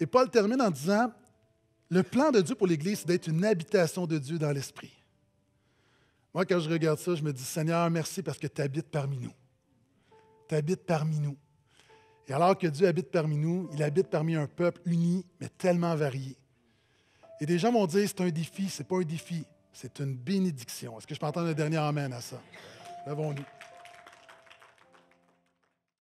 Et Paul termine en disant Le plan de Dieu pour l'Église, c'est d'être une habitation de Dieu dans l'esprit. Moi, quand je regarde ça, je me dis Seigneur, merci parce que tu habites parmi nous. Tu habites parmi nous. Et alors que Dieu habite parmi nous, il habite parmi un peuple uni, mais tellement varié. Et des gens vont dire C'est un défi, c'est pas un défi. C'est une bénédiction. Est-ce que je peux entendre le dernier Amen à ça? lavons nous